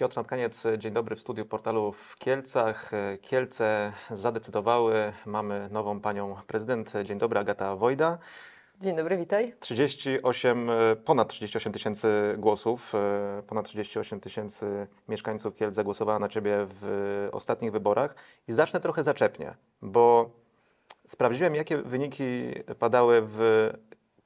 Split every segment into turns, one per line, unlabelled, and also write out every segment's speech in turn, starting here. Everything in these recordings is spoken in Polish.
Piotr Natkaniec, dzień dobry w studiu portalu w Kielcach. Kielce zadecydowały, mamy nową panią prezydent. Dzień dobry, Agata Wojda.
Dzień dobry, witaj.
38, ponad 38 tysięcy głosów, ponad 38 tysięcy mieszkańców Kielc zagłosowała na ciebie w ostatnich wyborach. I zacznę trochę zaczepnie, bo sprawdziłem, jakie wyniki padały w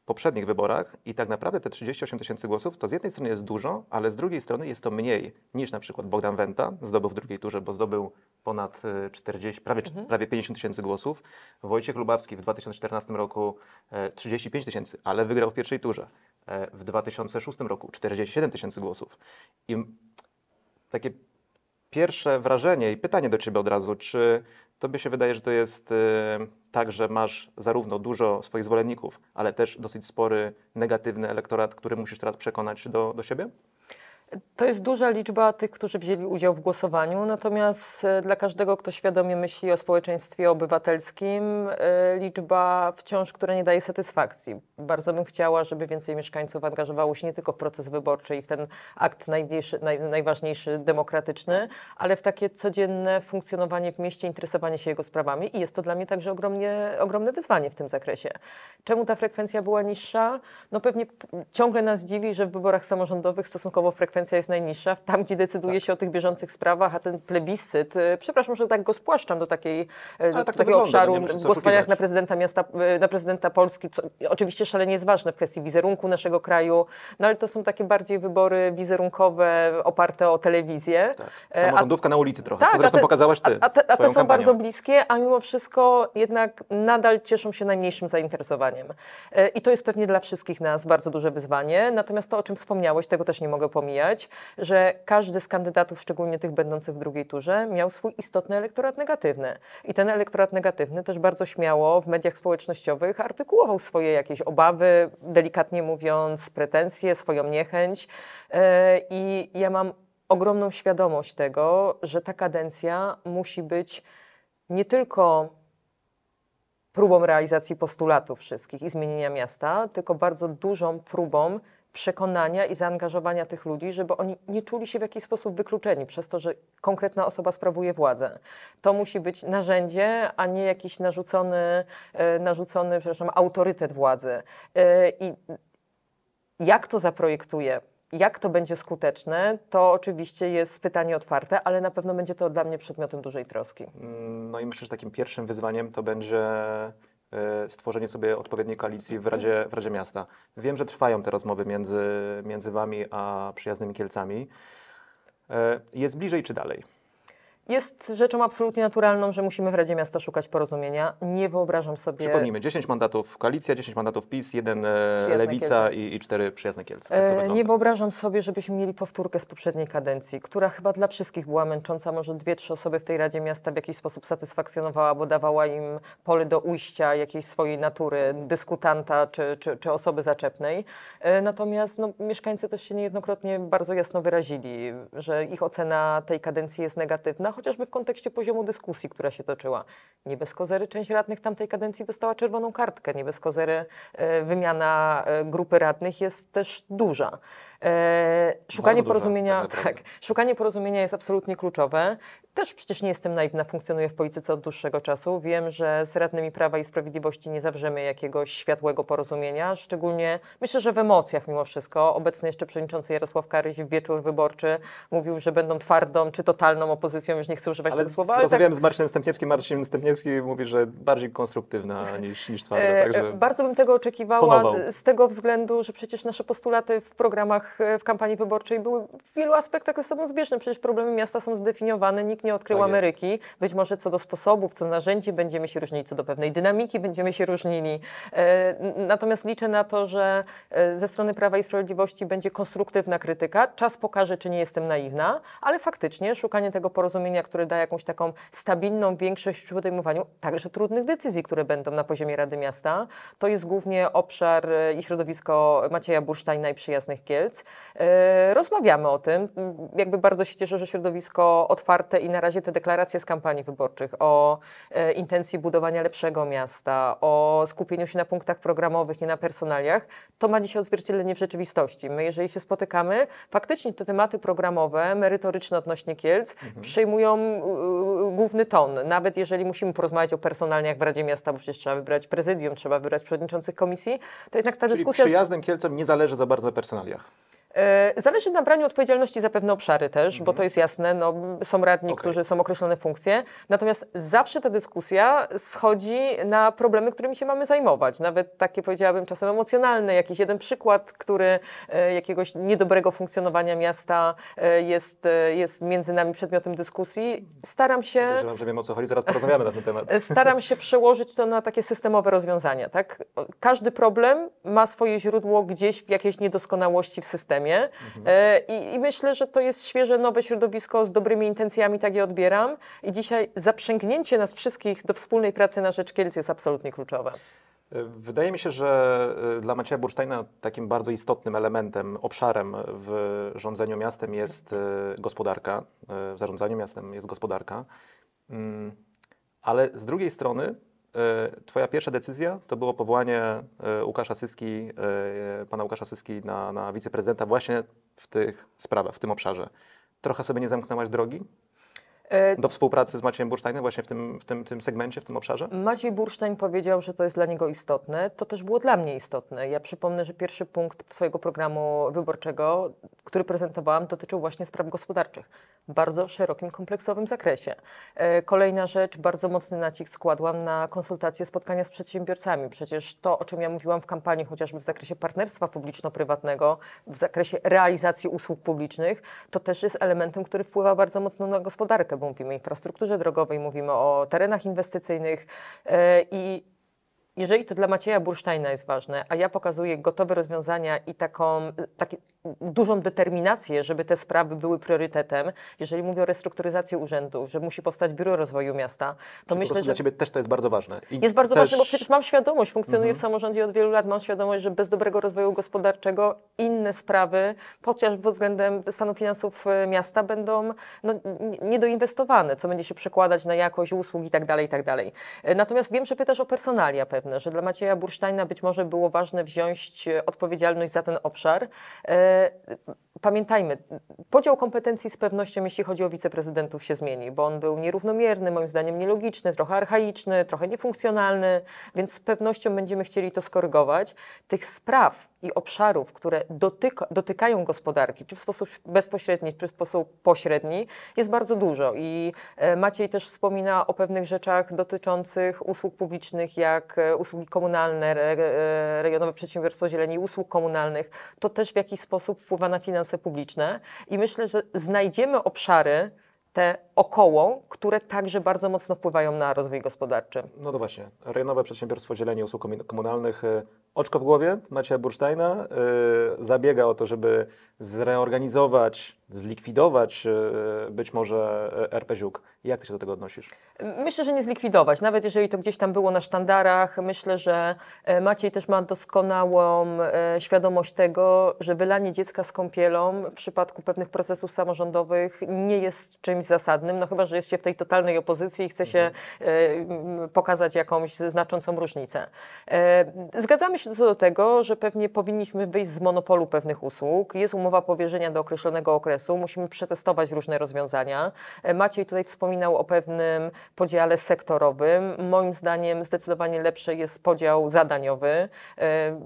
poprzednich wyborach i tak naprawdę te 38 tysięcy głosów to z jednej strony jest dużo, ale z drugiej strony jest to mniej niż na przykład Bogdan Wenta zdobył w drugiej turze, bo zdobył ponad 40, e, prawie, mhm. prawie 50 tysięcy głosów. Wojciech Lubawski w 2014 roku 35 e, tysięcy, ale wygrał w pierwszej turze. E, w 2006 roku 47 tysięcy głosów. I takie pierwsze wrażenie i pytanie do Ciebie od razu, czy Tobie się wydaje, że to jest y, tak, że masz zarówno dużo swoich zwolenników, ale też dosyć spory negatywny elektorat, który musisz teraz przekonać do, do siebie?
To jest duża liczba tych, którzy wzięli udział w głosowaniu, natomiast e, dla każdego, kto świadomie myśli o społeczeństwie obywatelskim, e, liczba wciąż, która nie daje satysfakcji. Bardzo bym chciała, żeby więcej mieszkańców angażowało się nie tylko w proces wyborczy i w ten akt naj, najważniejszy demokratyczny, ale w takie codzienne funkcjonowanie w mieście, interesowanie się jego sprawami i jest to dla mnie także ogromnie, ogromne wyzwanie w tym zakresie. Czemu ta frekwencja była niższa? No pewnie ciągle nas dziwi, że w wyborach samorządowych stosunkowo frekwencja frekwencja jest najniższa, tam gdzie decyduje tak. się o tych bieżących sprawach, a ten plebiscyt, y, przepraszam, że tak go spłaszczam do, takiej, y, tak do tak takiego wygląda, obszaru w głosowaniach na prezydenta miasta, y, na prezydenta Polski, co oczywiście szalenie jest ważne w kwestii wizerunku naszego kraju, no ale to są takie bardziej wybory wizerunkowe, oparte o telewizję. Tak.
Samorządówka a, na ulicy trochę, tak, co zresztą pokazałaś ty. A, to a te są kampanią. bardzo
bliskie, a mimo wszystko jednak nadal cieszą się najmniejszym zainteresowaniem. I to jest pewnie dla wszystkich nas bardzo duże wyzwanie, natomiast to, o czym wspomniałeś, tego też nie mogę pomijać, że każdy z kandydatów, szczególnie tych będących w drugiej turze, miał swój istotny elektorat negatywny. I ten elektorat negatywny też bardzo śmiało w mediach społecznościowych artykułował swoje jakieś obawy, delikatnie mówiąc, pretensje, swoją niechęć. E, I ja mam ogromną świadomość tego, że ta kadencja musi być nie tylko próbą realizacji postulatów wszystkich i zmienienia miasta, tylko bardzo dużą próbą przekonania i zaangażowania tych ludzi, żeby oni nie czuli się w jakiś sposób wykluczeni przez to, że konkretna osoba sprawuje władzę. To musi być narzędzie, a nie jakiś narzucony, e, narzucony przepraszam, autorytet władzy. E, I jak to zaprojektuje? Jak to będzie skuteczne, to oczywiście jest pytanie otwarte, ale na pewno będzie to dla mnie przedmiotem dużej troski.
Mm, no i myślę, że takim pierwszym wyzwaniem to będzie E, stworzenie sobie odpowiedniej koalicji w Radzie, w Radzie Miasta. Wiem, że trwają te rozmowy między, między Wami a przyjaznymi Kielcami. E, jest bliżej czy dalej?
Jest rzeczą absolutnie naturalną, że musimy w Radzie Miasta szukać porozumienia. Nie wyobrażam sobie. Przypomnijmy,
10 mandatów koalicja, 10 mandatów PiS, jeden e, lewica i, i przyjazne Kielce. E, nie
wyobrażam sobie, żebyśmy mieli powtórkę z poprzedniej kadencji, która chyba dla wszystkich była męcząca. Może dwie, trzy osoby w tej Radzie Miasta w jakiś sposób satysfakcjonowała, bo dawała im pole do ujścia jakiejś swojej natury, dyskutanta czy, czy, czy osoby zaczepnej. E, natomiast no, mieszkańcy też się niejednokrotnie bardzo jasno wyrazili, że ich ocena tej kadencji jest negatywna chociażby w kontekście poziomu dyskusji, która się toczyła. Nie bez kozery część radnych tamtej kadencji dostała czerwoną kartkę, nie bez kozery e, wymiana e, grupy radnych jest też duża. E, szukanie porozumienia, duża, tak, szukanie porozumienia jest absolutnie kluczowe. Też przecież nie jestem naiwna, funkcjonuję w polityce od dłuższego czasu. Wiem, że z radnymi Prawa i Sprawiedliwości nie zawrzemy jakiegoś światłego porozumienia, szczególnie myślę, że w emocjach mimo wszystko. Obecny jeszcze przewodniczący Jarosław Karyś w wieczór wyborczy mówił, że będą twardą czy totalną opozycją, już nie chcę używać ale tego słowa. Ale rozmawiałem tak... z
Marcinem Stępniewskim, Marcin Stępniewski mówi, że bardziej konstruktywna niż, niż twarda. E, także... Bardzo
bym tego oczekiwała Ponował. z tego względu, że przecież nasze postulaty w programach E, w kampanii wyborczej były w wielu aspektach ze sobą zbieżne. Przecież problemy miasta są zdefiniowane, nikt nie odkrył tak Ameryki. Być może co do sposobów, co do narzędzi będziemy się różnili, co do pewnej dynamiki będziemy się różnili. E, natomiast liczę na to, że e, ze strony Prawa i Sprawiedliwości będzie konstruktywna krytyka. Czas pokaże, czy nie jestem naiwna, ale faktycznie szukanie tego porozumienia, które da jakąś taką stabilną większość przy podejmowaniu także trudnych decyzji, które będą na poziomie Rady Miasta, to jest głównie obszar i środowisko Macieja Bursztajna i Przyjaznych Kielc. E, rozmawiamy o tym. Mm, jakby bardzo się cieszę, że środowisko otwarte i na razie te deklaracje z kampanii wyborczych o e, intencji budowania lepszego miasta, o skupieniu się na punktach programowych, nie na personaliach, to ma dzisiaj odzwierciedlenie w rzeczywistości. My, jeżeli się spotykamy, faktycznie te tematy programowe, merytoryczne odnośnie Kielc, mhm. przyjmują główny ton. Nawet jeżeli musimy porozmawiać o personaliach w Radzie Miasta, bo przecież trzeba wybrać prezydium, trzeba wybrać przewodniczących komisji, to jednak ta Czyli dyskusja. Przyjaznym Kielcom
nie zależy za bardzo na personaliach.
E, zależy na braniu odpowiedzialności za pewne obszary też, mhm. bo to mhm. jest jasne, no, są radni, okay. którzy są określone funkcje, natomiast zawsze ta dyskusja schodzi na problemy, którymi się mamy zajmować. Nawet takie powiedziałabym czasem emocjonalne, jakiś jeden przykład, który e, jakiegoś niedobrego funkcjonowania miasta e, jest, jest między nami przedmiotem dyskusji. Staram się... Podejrzewam,
że wiem o co chodzi, zaraz porozmawiamy na ten temat. Staram
się przełożyć to na takie systemowe rozwiązania, tak? Każdy problem ma swoje źródło gdzieś w jakiejś niedoskonałości w systemie systemie. Mhm. E, I, I, myślę, że to jest świeże, nowe środowisko z dobrymi intencjami, tak je odbieram. I dzisiaj zaprzęgnięcie nas wszystkich do wspólnej pracy na rzecz Kielc jest absolutnie kluczowe.
E, wydaje mi się, że e, dla Macieja Bursztajna takim bardzo istotnym elementem, obszarem w rządzeniu miastem jest gospodarka, w zarządzaniu miastem jest gospodarka, mm, ale z drugiej strony E, twoja pierwsza decyzja to było powołanie e, Łukasza Syski, e, pana Łukasza Syski na, na wiceprezydenta właśnie w tych sprawach, w tym obszarze. Trochę sobie nie zamknęłaś drogi? Do współpracy z Maciejem Bursztajnem właśnie w tym, w tym, tym segmencie, w tym obszarze?
Maciej Bursztajn powiedział, że to jest dla niego istotne. To też było dla mnie istotne. Ja przypomnę, że pierwszy punkt swojego programu wyborczego, który prezentowałam, dotyczył właśnie spraw gospodarczych bardzo szerokim, kompleksowym zakresie. E, kolejna rzecz, bardzo mocny nacisk składłam na konsultacje, spotkania z przedsiębiorcami. Przecież to, o czym ja mówiłam w kampanii, chociażby w zakresie partnerstwa publiczno-prywatnego, w zakresie realizacji usług publicznych, to też jest elementem, który wpływa bardzo mocno na gospodarkę, bo mówimy o infrastrukturze drogowej, mówimy o terenach inwestycyjnych e, i jeżeli to dla Macieja Bursztajna jest ważne, a ja pokazuję gotowe rozwiązania i taką taki, dużą determinację, żeby te sprawy były priorytetem, jeżeli mówię o restrukturyzacji urzędu, że musi powstać Biuro Rozwoju Miasta, to myślę, że... dla Ciebie
też to jest bardzo ważne. I jest bardzo też... ważne, bo przecież
mam świadomość, funkcjonuję mhm. w samorządzie od wielu lat, mam świadomość, że bez dobrego rozwoju gospodarczego inne sprawy, chociażby pod względem stanu finansów e, miasta, będą no, niedoinwestowane, co będzie się przekładać na jakość usług i tak dalej, i tak dalej. E, natomiast wiem, że pytasz o personalia pewnie że dla Macieja Bursztajna być może było ważne wziąć e, odpowiedzialność za ten obszar. E, pamiętajmy, podział kompetencji z pewnością, jeśli chodzi o wiceprezydentów, się zmieni, bo on był nierównomierny, moim zdaniem nielogiczny, trochę archaiczny, trochę niefunkcjonalny, więc z pewnością będziemy chcieli to skorygować. Tych spraw i obszarów, które dotyka, dotykają gospodarki, czy w sposób bezpośredni, czy w sposób pośredni, jest bardzo dużo. I e, Maciej też wspomina o pewnych rzeczach dotyczących usług publicznych, jak usługi komunalne, Regionowe Przedsiębiorstwo Zieleni Usług Komunalnych, to też w jakiś sposób wpływa na finanse publiczne i myślę, że znajdziemy obszary, te około, które także bardzo mocno wpływają na rozwój gospodarczy. No to właśnie,
rejonowe przedsiębiorstwo dzielenie usług komunalnych e, Oczko w głowie Macieja Bursztajna yy, zabiega o to, żeby zreorganizować zlikwidować e, być może e, RPZiuk. Jak ty się do tego odnosisz?
Myślę, że nie zlikwidować. Nawet jeżeli to gdzieś tam było na sztandarach, myślę, że e, Maciej też ma doskonałą świadomość tego, że wylanie dziecka z kąpielą w przypadku pewnych procesów samorządowych nie jest czymś zasadnym, no chyba, że jest się w tej totalnej opozycji i chce się mhm. pokazać jakąś znaczącą różnicę. Zgadzamy się co do tego, że pewnie powinniśmy wyjść z monopolu pewnych usług. Jest umowa powierzenia do określonego okresu okresu. Musimy przetestować różne rozwiązania. E, Maciej tutaj wspominał o pewnym podziale sektorowym. Moim zdaniem zdecydowanie lepszy jest podział zadaniowy. E,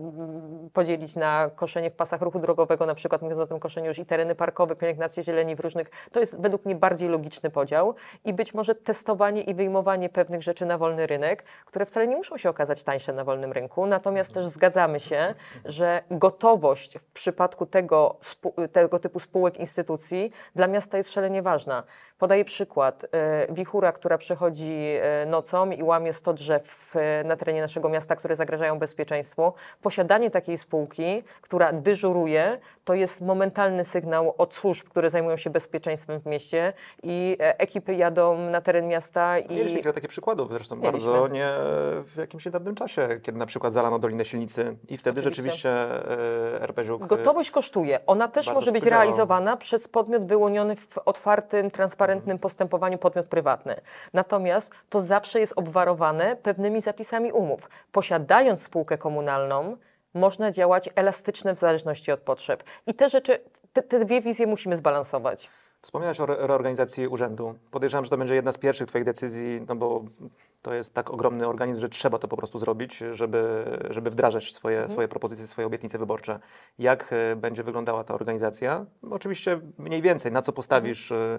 podzielić na koszenie w pasach ruchu drogowego, na przykład mówiąc o tym koszeniu już i tereny parkowe, pielęgnację zieleni w różnych. To jest według mnie bardziej logiczny podział i być może testowanie i wyjmowanie pewnych rzeczy na wolny rynek, które wcale nie muszą się okazać tańsze na wolnym rynku. Natomiast też zgadzamy się, że gotowość w przypadku tego, tego typu spółek instytucjonalnych instytucji dla miasta jest szalenie ważna. Podaję przykład. E, wichura, która przechodzi e, nocą i łamie 100 drzew e, na terenie naszego miasta, które zagrażają bezpieczeństwu. Posiadanie takiej spółki, która dyżuruje, to jest momentalny sygnał od służb, które zajmują się bezpieczeństwem w mieście i ekipy jadą na teren miasta. I... Mieliśmy kilka
takich przykładów, zresztą Mieliśmy. bardzo nie w jakimś niedawnym czasie, kiedy na przykład zalano Dolinę Silnicy i wtedy Oczywiście. rzeczywiście RPŚ... Gotowość
kosztuje. Ona też może być realizowana przez podmiot wyłoniony w otwartym, transparentnym transparentnym postępowaniu podmiot prywatny. Natomiast to zawsze jest obwarowane pewnymi zapisami umów. Posiadając spółkę komunalną, można działać elastyczne w zależności od potrzeb. I te rzeczy, te, te dwie wizje musimy zbalansować.
Wspomniałeś o reorganizacji urzędu. Podejrzewam, że to będzie jedna z pierwszych Twoich decyzji, no bo to jest tak ogromny organizm, że trzeba to po prostu zrobić, żeby, żeby wdrażać swoje, mhm. swoje propozycje, swoje obietnice wyborcze. Jak e, będzie wyglądała ta organizacja? Oczywiście mniej więcej, na co postawisz mhm. E,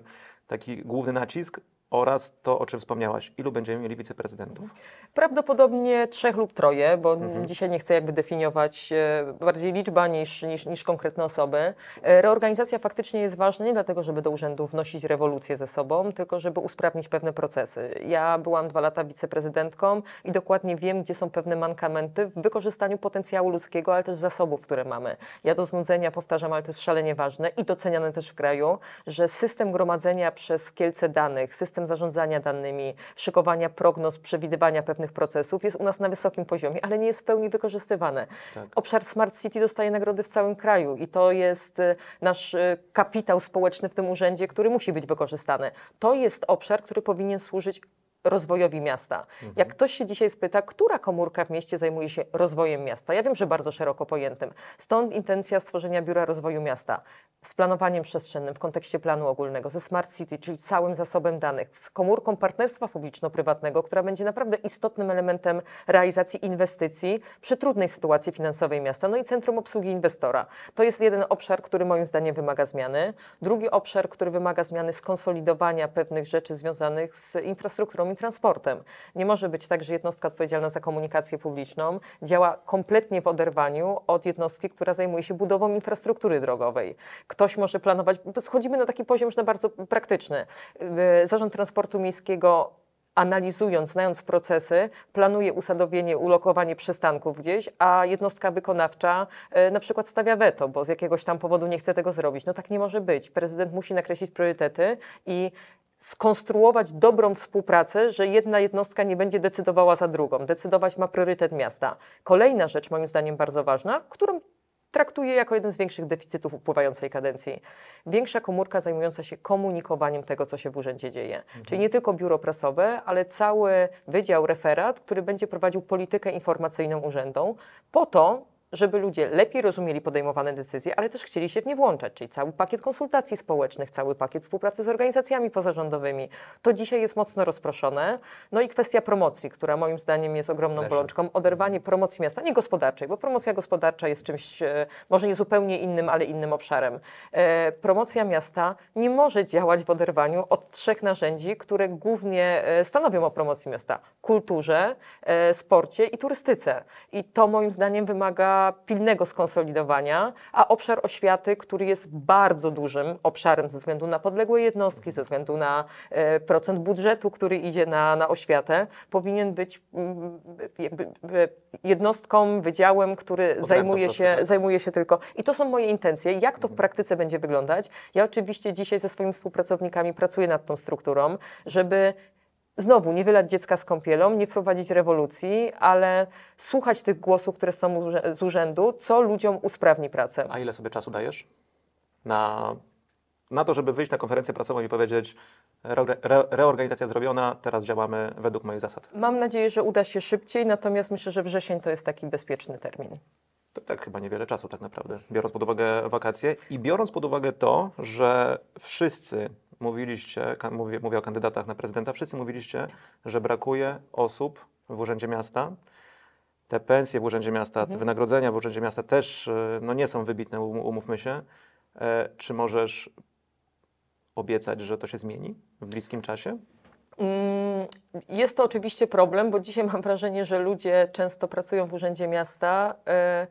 taki główny nacisk oraz to, o czym wspomniałaś, ilu będziemy mieli wiceprezydentów?
Prawdopodobnie trzech lub troje, bo mhm. dzisiaj nie chcę jakby definiować e, bardziej liczba niż, niż, niż konkretne osoby. E, reorganizacja faktycznie jest ważna nie dlatego, żeby do urzędu wnosić rewolucję ze sobą, tylko żeby usprawnić pewne procesy. Ja byłam dwa lata wiceprezydentką i dokładnie wiem, gdzie są pewne mankamenty w wykorzystaniu potencjału ludzkiego, ale też zasobów, które mamy. Ja do znudzenia powtarzam, ale to jest szalenie ważne i doceniane też w kraju, że system gromadzenia przez Kielce danych, system system zarządzania danymi, szykowania prognoz, przewidywania pewnych procesów jest u nas na wysokim poziomie, ale nie jest w pełni wykorzystywane. Tak. Obszar Smart City dostaje nagrody w całym kraju i to jest y, nasz y, kapitał społeczny w tym urzędzie, który musi być wykorzystany. To jest obszar, który powinien służyć rozwojowi miasta. Mhm. Jak ktoś się dzisiaj spyta, która komórka w mieście zajmuje się rozwojem miasta, ja wiem, że bardzo szeroko pojętym. Stąd intencja stworzenia Biura Rozwoju Miasta z planowaniem przestrzennym w kontekście planu ogólnego, ze Smart City, czyli całym zasobem danych, z komórką partnerstwa publiczno-prywatnego, która będzie naprawdę istotnym elementem realizacji inwestycji przy trudnej sytuacji finansowej miasta, no i Centrum Obsługi Inwestora. To jest jeden obszar, który moim zdaniem wymaga zmiany. Drugi obszar, który wymaga zmiany skonsolidowania pewnych rzeczy związanych z infrastrukturą i transportem. Nie może być tak, że jednostka odpowiedzialna za komunikację publiczną działa kompletnie w oderwaniu od jednostki, która zajmuje się budową infrastruktury drogowej. Ktoś może planować, schodzimy na taki poziom że na bardzo praktyczny. Yy, Zarząd Transportu Miejskiego analizując, znając procesy, planuje usadowienie, ulokowanie przystanków gdzieś, a jednostka wykonawcza yy, na przykład stawia weto, bo z jakiegoś tam powodu nie chce tego zrobić. No tak nie może być. Prezydent musi nakreślić priorytety i skonstruować dobrą współpracę, że jedna jednostka nie będzie decydowała za drugą. Decydować ma priorytet miasta. Kolejna rzecz, moim zdaniem, bardzo ważna, którą traktuję jako jeden z większych deficytów upływającej kadencji. Większa komórka zajmująca się komunikowaniem tego, co się w urzędzie dzieje. Mhm. Czyli nie tylko biuro prasowe, ale cały wydział, referat, który będzie prowadził politykę informacyjną urzędu, po to, żeby ludzie lepiej rozumieli podejmowane decyzje, ale też chcieli się w nie włączać, czyli cały pakiet konsultacji społecznych, cały pakiet współpracy z organizacjami pozarządowymi. To dzisiaj jest mocno rozproszone. No i kwestia promocji, która moim zdaniem jest ogromną Leży. bolączką. Oderwanie promocji miasta, nie gospodarczej, bo promocja gospodarcza jest czymś, e, może nie zupełnie innym, ale innym obszarem. E, promocja miasta nie może działać w oderwaniu od trzech narzędzi, które głównie e, stanowią o promocji miasta. Kulturze, e, sporcie i turystyce. I to moim zdaniem wymaga pilnego skonsolidowania, a obszar oświaty, który jest bardzo dużym obszarem ze względu na podległe jednostki, ze względu na e, procent budżetu, który idzie na, na oświatę, powinien być mm, jednostką, wydziałem, który zajmuje, się, tak? zajmuje się tylko. I to są moje intencje. Jak to w mhm. praktyce będzie wyglądać? Ja oczywiście dzisiaj ze swoimi współpracownikami pracuję nad tą strukturą, żeby znowu nie wylać dziecka z kąpielą, nie wprowadzić rewolucji, ale słuchać tych głosów, które są z urzędu, co ludziom usprawni pracę.
A ile sobie czasu dajesz na, na to, żeby wyjść na konferencję prasową i powiedzieć, Re, reorganizacja zrobiona, teraz działamy według moich zasad.
Mam nadzieję, że uda się szybciej, natomiast myślę, że wrzesień to jest taki bezpieczny termin.
To tak chyba niewiele czasu tak naprawdę, biorąc pod uwagę wakacje i biorąc pod uwagę to, że wszyscy mówiliście, mówię, mówię o kandydatach na prezydenta, wszyscy mówiliście, że brakuje osób w Urzędzie Miasta. Te pensje w Urzędzie Miasta, mhm. wynagrodzenia w Urzędzie Miasta też e, no, nie są wybitne, um, umówmy się. E, czy możesz obiecać, że to się zmieni w bliskim czasie?
Mm, jest to oczywiście problem, bo dzisiaj mam wrażenie, że ludzie często pracują w Urzędzie Miasta. E,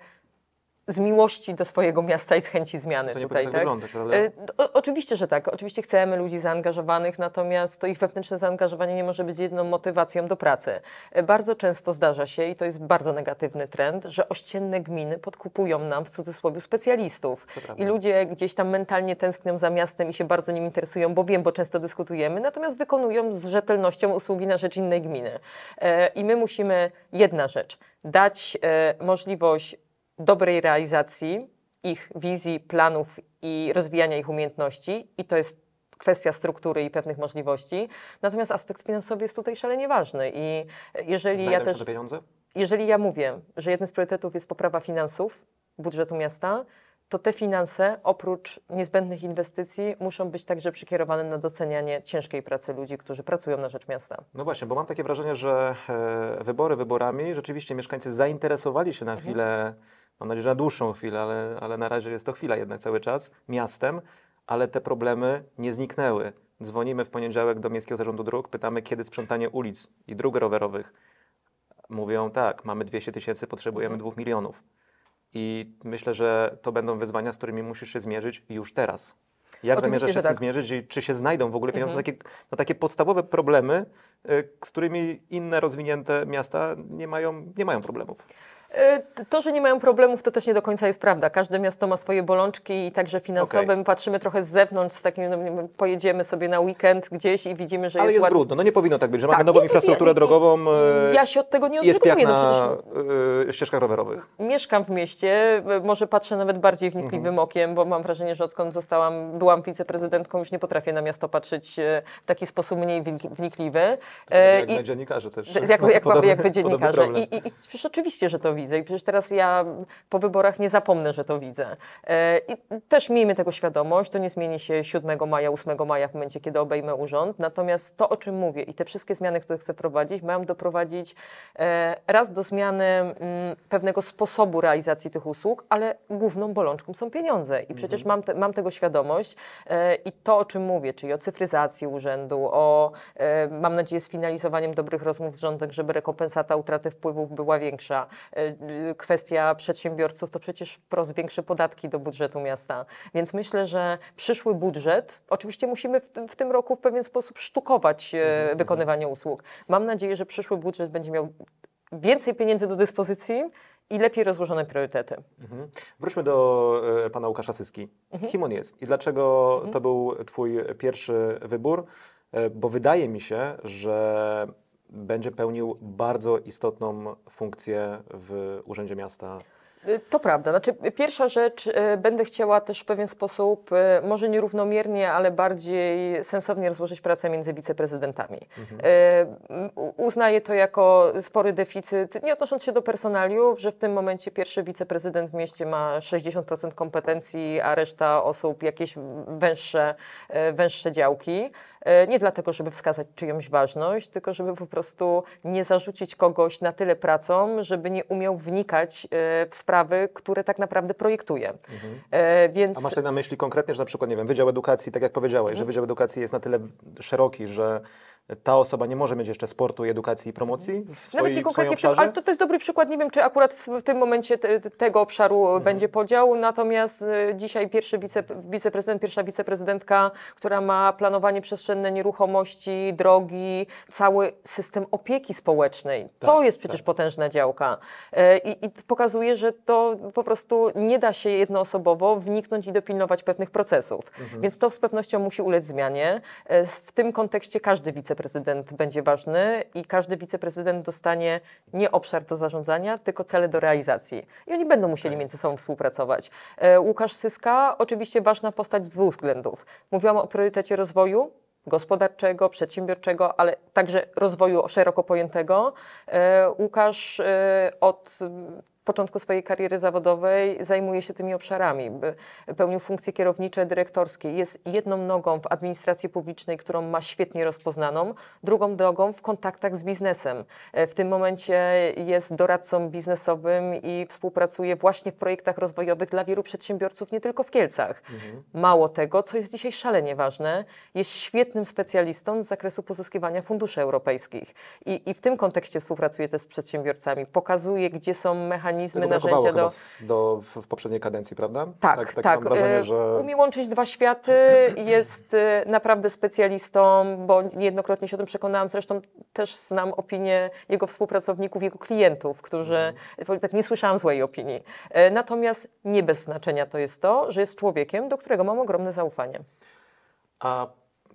z miłości do swojego miasta i z chęci zmiany to tutaj, nie tak, tak? Wyglądać, prawda? Y, no, o, oczywiście, że tak. Oczywiście chcemy ludzi zaangażowanych, natomiast to ich wewnętrzne zaangażowanie nie może być jedną motywacją do pracy. Y, bardzo często zdarza się, i to jest bardzo negatywny trend, że ościenne gminy podkupują nam w cudzysłowie specjalistów. I ludzie gdzieś tam mentalnie tęsknią za miastem i się bardzo nim interesują, bo wiem, bo często dyskutujemy, natomiast wykonują z rzetelnością usługi na rzecz innej gminy. Y, I my musimy, jedna rzecz, dać możliwość dobrej realizacji ich wizji, planów i rozwijania ich umiejętności, i to jest kwestia struktury i pewnych możliwości. Natomiast aspekt finansowy jest tutaj szalenie ważny i e, jeżeli ja też. Te pieniądze? Jeżeli ja mówię, że jednym z priorytetów jest poprawa finansów budżetu miasta, to te finanse oprócz niezbędnych inwestycji muszą być także przykierowane na docenianie ciężkiej pracy ludzi, którzy pracują na rzecz miasta.
No właśnie, bo mam takie wrażenie, że e, wybory wyborami rzeczywiście mieszkańcy zainteresowali się na mhm. chwilę mam nadzieję, że na dłuższą chwilę, ale, ale na razie jest to chwila jednak cały czas, miastem, ale te problemy nie zniknęły. Dzwonimy w poniedziałek do Miejskiego Zarządu Dróg, pytamy, kiedy sprzątanie ulic i dróg rowerowych. Mówią tak, mamy 200 tysięcy, potrzebujemy 2 mhm. milionów. I myślę, że to będą wyzwania, z którymi musisz się zmierzyć już teraz. Jak Oczywiście, zamierzasz się z tym tak. zmierzyć i czy się znajdą w ogóle pieniądze mhm. na, takie, na, takie, podstawowe problemy, y, z którymi inne rozwinięte miasta nie mają, nie mają problemów?
Y, to, że nie mają problemów, to też nie do końca jest prawda. Każde miasto ma swoje bolączki i także finansowe. Okay. My patrzymy trochę z zewnątrz, z takim, no, pojedziemy sobie na weekend gdzieś i widzimy, że Ale jest, jest brudno.
No nie powinno tak być, że tak, mamy nową infrastrukturę drogową. I, y, ja się od
tego nie odbieguję. Jest no na
no, ścieżkach rowerowych.
Mieszkam w mieście, może patrzę nawet bardziej wnikliwym mhm. okiem, bo mam wrażenie, że odkąd zostałam, byłam wiceprezydentką, już nie potrafię na miasto patrzeć w taki sposób mniej wnikliwy. Tak, jak I, na dziennikarze też. Jak, jak, jak, jak dziennikarze. I, i, I oczywiście, że to widzę i przecież teraz ja po wyborach nie zapomnę, że to widzę. E, I też miejmy tego świadomość, to nie zmieni się 7 maja, 8 maja w momencie, kiedy obejmę urząd, natomiast to, o czym mówię i te wszystkie zmiany, które chcę prowadzić, mają doprowadzić e, raz do zmiany mm, pewnego sposobu realizacji tych usług, ale główną bolączką są pieniądze i mhm. przecież mam, te, mam tego świadomość e, i to, o czym mówię, czyli o cyfryzacji urzędu, o, mam nadzieję, sfinalizowaniem dobrych rozmów z rządem, żeby rekompensata utraty wpływów była większa, Y, kwestia przedsiębiorców, to przecież wprost większe podatki do budżetu miasta. Więc myślę, że przyszły budżet, oczywiście musimy w, w tym roku w pewien sposób sztukować e, mhm, mhm. wykonywanie usług. Mam nadzieję, że przyszły budżet będzie miał więcej pieniędzy do dyspozycji i lepiej rozłożone priorytety.
Mhm. Wróćmy do e, pana Łukasza Syski. Mhm. Kim on jest i dlaczego mhm. to był twój pierwszy wybór? E, bo wydaje mi się, że będzie pełnił bardzo istotną funkcję w Urzędzie Miasta
Y, to prawda. Znaczy, pierwsza rzecz, y, będę chciała też w pewien sposób, y, może nierównomiernie, ale bardziej sensownie rozłożyć pracę między wiceprezydentami. Mhm. Uznaję to jako spory deficyt, nie odnosząc się do personaliów, że w tym momencie pierwszy wiceprezydent w mieście ma 60% kompetencji, a reszta osób jakieś węższe, węższe działki. Nie dlatego, żeby wskazać czyjąś ważność, tylko żeby po prostu nie zarzucić kogoś na tyle pracą, żeby nie umiał wnikać w sprawy, sprawy, które tak naprawdę projektuje.
Mhm. E, więc... A masz na myśli konkretnie, że na przykład, nie wiem, Wydział Edukacji, tak jak powiedziałeś, mhm. że Wydział Edukacji jest na tyle szeroki, że ta osoba nie może mieć jeszcze sportu edukacji i promocji w mhm. swojej, Nawet konkretnie, w swoim ale to,
to, jest dobry przykład, nie wiem czy akurat w, w tym momencie te, tego obszaru mhm. będzie podział, natomiast y, dzisiaj pierwszy wice, wiceprezydent, pierwsza wiceprezydentka, która ma planowanie przestrzenne nieruchomości, drogi, cały system opieki społecznej, tak, to jest przecież tak. potężna działka I, y, i pokazuje, że to po prostu nie da się jednoosobowo wniknąć i dopilnować pewnych procesów, mhm. więc to z pewnością musi ulec zmianie, y, w tym kontekście każdy wiceprezydent wiceprezydent będzie ważny i każdy wiceprezydent dostanie nie obszar do zarządzania, tylko cele do realizacji. I oni będą musieli okay. Tak. między sobą współpracować. E, Łukasz Syska, oczywiście ważna postać z dwóch względów. Mówiłam o priorytecie rozwoju, gospodarczego, przedsiębiorczego, ale także rozwoju szeroko pojętego. E, Łukasz e, od początku swojej kariery zawodowej zajmuje się tymi obszarami. Pełnił funkcje kierownicze, dyrektorskie. Jest jedną nogą w administracji publicznej, którą ma świetnie rozpoznaną, drugą drogą w kontaktach z biznesem. W tym momencie jest doradcą biznesowym i współpracuje właśnie w projektach rozwojowych dla wielu przedsiębiorców, nie tylko w Kielcach. Mhm. Mało tego, co jest dzisiaj szalenie ważne, jest świetnym specjalistą z zakresu pozyskiwania funduszy europejskich. I, i w tym kontekście współpracuje też z przedsiębiorcami. Pokazuje, gdzie są mechanizmy, mechanizmy, Tego narzędzia do...
do... W poprzedniej kadencji, prawda? Tak, tak. tak, tak. Wrażenie, y, że... Umie
łączyć dwa światy, jest y, naprawdę specjalistą, bo niejednokrotnie się o tym przekonałam, zresztą też znam opinię jego współpracowników, jego klientów, którzy, mhm. tak nie słyszałam złej opinii. Y, natomiast nie bez znaczenia to jest to, że jest człowiekiem, do którego mam ogromne zaufanie.
A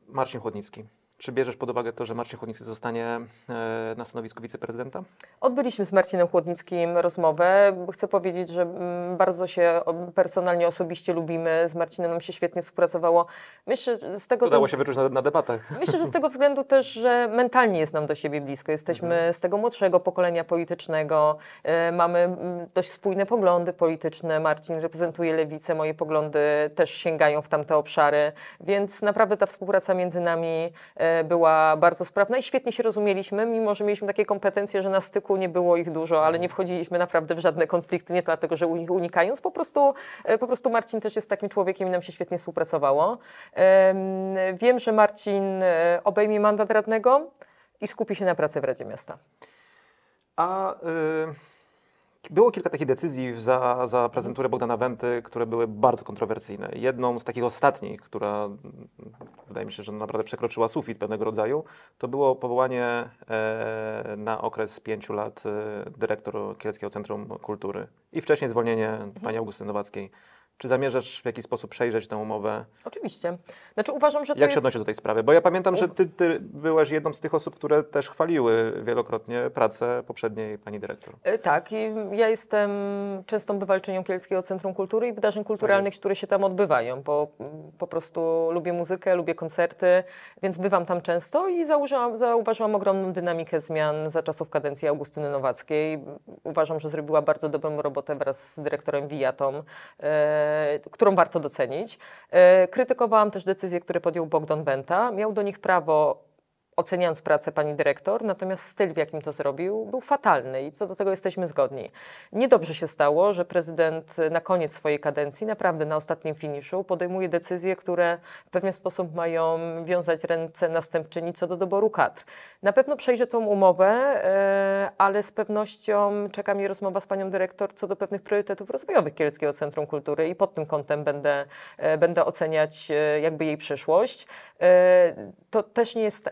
Marcin Chłodnicki? Czy bierzesz pod uwagę to, że Marcin Chłodnicki zostanie e, na stanowisku wiceprezydenta?
Odbyliśmy z Marcinem Chłodnickim rozmowę. Chcę powiedzieć, że mm, bardzo się personalnie, osobiście lubimy. Z Marcinem nam się świetnie współpracowało. Myślę, że z tego... Udało to... się
wyczuć na, na, debatach.
Myślę, że z tego względu też, że mentalnie jest nam do siebie blisko. Jesteśmy mhm. z tego młodszego pokolenia politycznego. E, mamy mm, dość spójne poglądy polityczne. Marcin reprezentuje lewicę, moje poglądy też sięgają w tamte obszary. Więc naprawdę ta współpraca między nami e, była bardzo sprawna i świetnie się rozumieliśmy, mimo że mieliśmy takie kompetencje, że na styku nie było ich dużo, ale nie wchodziliśmy naprawdę w żadne konflikty, nie dlatego, że unikając, po prostu, e, po prostu Marcin też jest takim człowiekiem i nam się świetnie współpracowało. Wiem, że Marcin e, obejmie mandat radnego i skupi się na pracy w Radzie Miasta.
A y, było kilka takich decyzji za, za prezenturę Bogdana Wemty, które były bardzo kontrowersyjne. Jedną z takich ostatnich, która wydaje mi się, że naprawdę przekroczyła sufit pewnego rodzaju, to było powołanie e, na okres pięciu lat e, dyrektor Kieleckiego Centrum Kultury i wcześniej zwolnienie pani mhm. Augusty Nowackiej czy zamierzasz w jakiś sposób przejrzeć tę umowę?
Oczywiście. Znaczy uważam, że Jak się jest... odnosisz do
tej sprawy? Bo ja pamiętam, że ty, ty, byłaś jedną z tych osób, które też chwaliły wielokrotnie pracę poprzedniej pani dyrektor.
E, tak, i ja jestem częstą bywalczynią Kielskiego Centrum Kultury i wydarzeń kulturalnych, tak które się tam odbywają, bo mm, po prostu lubię muzykę, lubię koncerty, więc bywam tam często i zauważyłam, zauważyłam ogromną dynamikę zmian za czasów kadencji Augustyny Nowackiej. Uważam, że zrobiła bardzo dobrą robotę wraz z dyrektorem Wijatą. E, E, którą warto docenić. E, krytykowałam też decyzje, które podjął Bogdan Wenta. Miał do nich prawo oceniając pracę pani dyrektor, natomiast styl, w jakim to zrobił, był fatalny i co do tego jesteśmy zgodni. Niedobrze się stało, że prezydent na koniec swojej kadencji, naprawdę na ostatnim finiszu, podejmuje decyzje, które w pewien sposób mają wiązać ręce następczyni co do doboru kadr. Na pewno przejrzę tą umowę, e, ale z pewnością czeka mnie rozmowa z panią dyrektor co do pewnych priorytetów rozwojowych Kieleckiego Centrum Kultury i pod tym kątem będę, e, będę oceniać e, jakby jej przyszłość. To też nie jest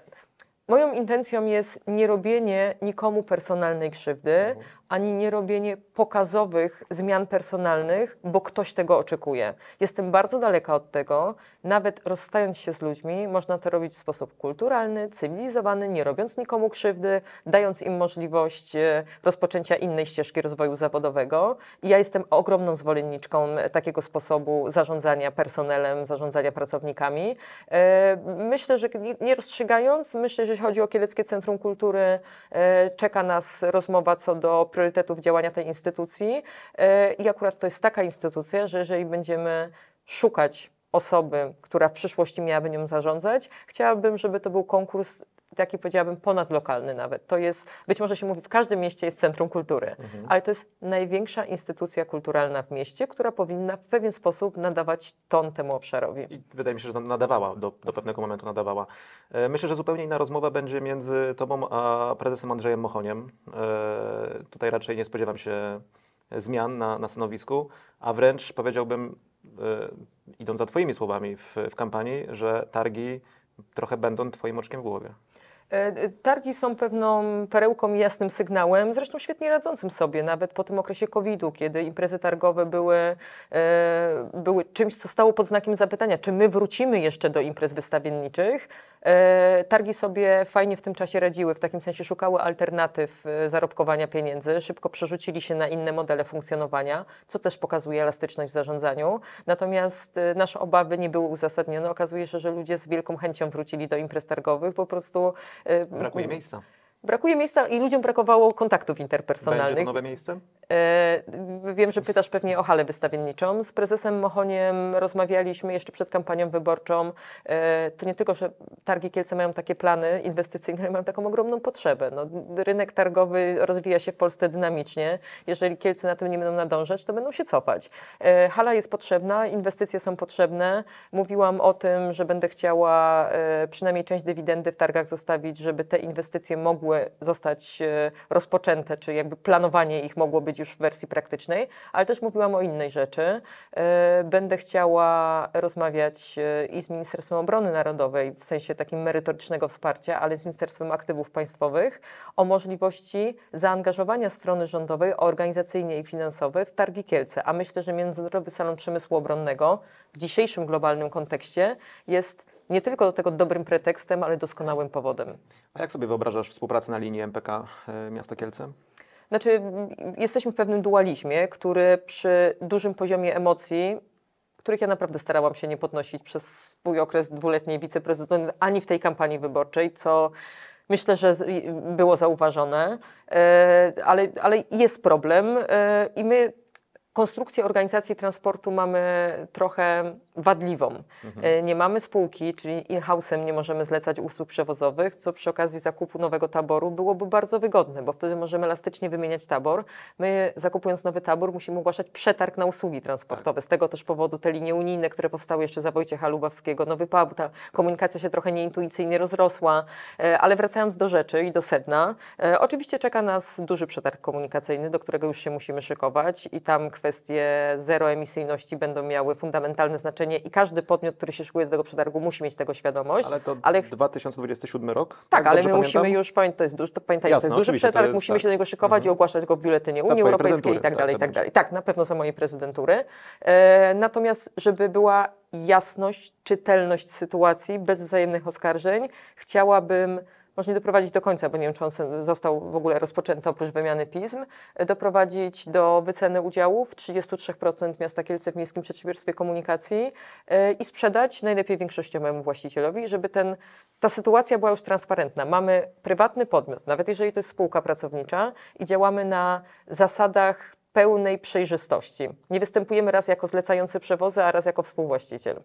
Moją intencją jest nie robienie nikomu personalnej krzywdy, mhm ani nie robienie pokazowych zmian personalnych, bo ktoś tego oczekuje. Jestem bardzo daleka od tego. Nawet rozstając się z ludźmi, można to robić w sposób kulturalny, cywilizowany, nie robiąc nikomu krzywdy, dając im możliwość e, rozpoczęcia innej ścieżki rozwoju zawodowego. I ja jestem ogromną zwolenniczką takiego sposobu zarządzania personelem, zarządzania pracownikami. E, myślę, że nie rozstrzygając, myślę, że jeśli chodzi o Kieleckie Centrum Kultury, e, czeka nas rozmowa co do priorytetów priorytetów działania tej instytucji. Y, I akurat to jest taka instytucja, że jeżeli będziemy szukać osoby, która w przyszłości miałaby nią zarządzać, chciałabym, żeby to był konkurs taki powiedziałabym ponadlokalny nawet. To jest, być może się mówi, w każdym mieście jest centrum kultury, mhm. ale to jest największa instytucja kulturalna w mieście, która powinna w pewien
sposób nadawać ton temu obszarowi. I wydaje mi się, że nadawała, do, do pewnego momentu nadawała. E, myślę, że zupełnie inna rozmowa będzie między Tobą a prezesem Andrzejem Mochoniem. E, tutaj raczej nie spodziewam się zmian na, na stanowisku, a wręcz powiedziałbym, e, idąc za Twoimi słowami w, w kampanii, że targi trochę będą Twoim oczkiem w głowie.
E, e, targi są pewną perełką i jasnym sygnałem, zresztą świetnie radzącym sobie, nawet po tym okresie COVID-u, kiedy imprezy targowe były, e, były czymś, co stało pod znakiem zapytania, czy my wrócimy jeszcze do imprez wystawienniczych. Targi sobie fajnie w tym czasie radziły, w takim sensie szukały alternatyw zarobkowania pieniędzy, szybko przerzucili się na inne modele funkcjonowania, co też pokazuje elastyczność w zarządzaniu. Natomiast nasze obawy nie były uzasadnione. Okazuje się, że ludzie z wielką chęcią wrócili do imprez targowych, po prostu Eh, Para com... invenção. Brakuje miejsca i ludziom brakowało kontaktów interpersonalnych. Będzie to nowe miejsce? E, wiem, że pytasz pewnie o halę wystawienniczą. Z prezesem Mohoniem rozmawialiśmy jeszcze przed kampanią wyborczą. E, to nie tylko, że targi Kielce mają takie plany inwestycyjne, ale mają taką ogromną potrzebę. No, rynek targowy rozwija się w Polsce dynamicznie. Jeżeli Kielce na tym nie będą nadążać, to będą się cofać. E, hala jest potrzebna, inwestycje są potrzebne. Mówiłam o tym, że będę chciała przynajmniej część dywidendy w targach zostawić, żeby te inwestycje mogły mogły zostać e, rozpoczęte, czy jakby planowanie ich mogło być już w wersji praktycznej, ale też mówiłam o innej rzeczy. E, będę chciała rozmawiać e, i z Ministerstwem Obrony Narodowej w sensie takim merytorycznego wsparcia, ale z Ministerstwem Aktywów Państwowych o możliwości zaangażowania strony rządowej organizacyjnie i finansowo w targi Kielce, a myślę, że Międzynarodowy Salon Przemysłu Obronnego w dzisiejszym globalnym kontekście jest nie tylko do tego dobrym pretekstem, ale
doskonałym powodem. A jak sobie wyobrażasz współpracę na linii MPK e, Miasto Kielce?
Znaczy, jesteśmy w pewnym dualizmie, który przy dużym poziomie emocji których ja naprawdę starałam się nie podnosić przez swój okres dwuletniej wiceprezydent, ani w tej kampanii wyborczej, co myślę, że było zauważone, e, ale, ale jest problem e, i my konstrukcję organizacji transportu mamy trochę wadliwą. Mhm. E, nie mamy spółki, czyli in housem nie możemy zlecać usług przewozowych, co przy okazji zakupu nowego taboru byłoby bardzo wygodne, bo wtedy możemy elastycznie wymieniać tabor. My zakupując nowy tabor musimy ogłaszać przetarg na usługi transportowe. Tak. Z tego też powodu te linie unijne, które powstały jeszcze za Wojciecha Lubawskiego, Nowy Paw, ta komunikacja się trochę nieintuicyjnie rozrosła, e, ale wracając do rzeczy i do sedna, e, oczywiście czeka nas duży przetarg komunikacyjny, do którego już się musimy szykować i tam kwestie zeroemisyjności będą miały fundamentalne znaczenie i każdy podmiot, który się szykuje do tego przetargu, musi mieć tego świadomość. Ale
to ale... 2027 rok? Tak, tak ale my pamiętam? musimy
już, to jest duży, to pamiętajmy, Jasne, to jest duży przetarg, jest, musimy tak. się do niego szykować mhm. i ogłaszać go w biuletynie Unii Europejskiej i tak, tak dalej, i tak, tak dalej. Tak, na pewno za mojej prezydentury. E, natomiast, żeby była jasność, czytelność sytuacji, bez wzajemnych oskarżeń, chciałabym może nie doprowadzić do końca, bo nie wiem, czy on został w ogóle rozpoczęty oprócz wymiany pism, e, doprowadzić do wyceny udziałów 33% miasta Kielce w Miejskim Przedsiębiorstwie Komunikacji e, i sprzedać najlepiej większościowemu właścicielowi, żeby ten, ta sytuacja była już transparentna. Mamy prywatny podmiot, nawet jeżeli to jest spółka pracownicza i działamy na zasadach pełnej przejrzystości. Nie występujemy raz jako zlecający przewozy, a raz jako współwłaściciel.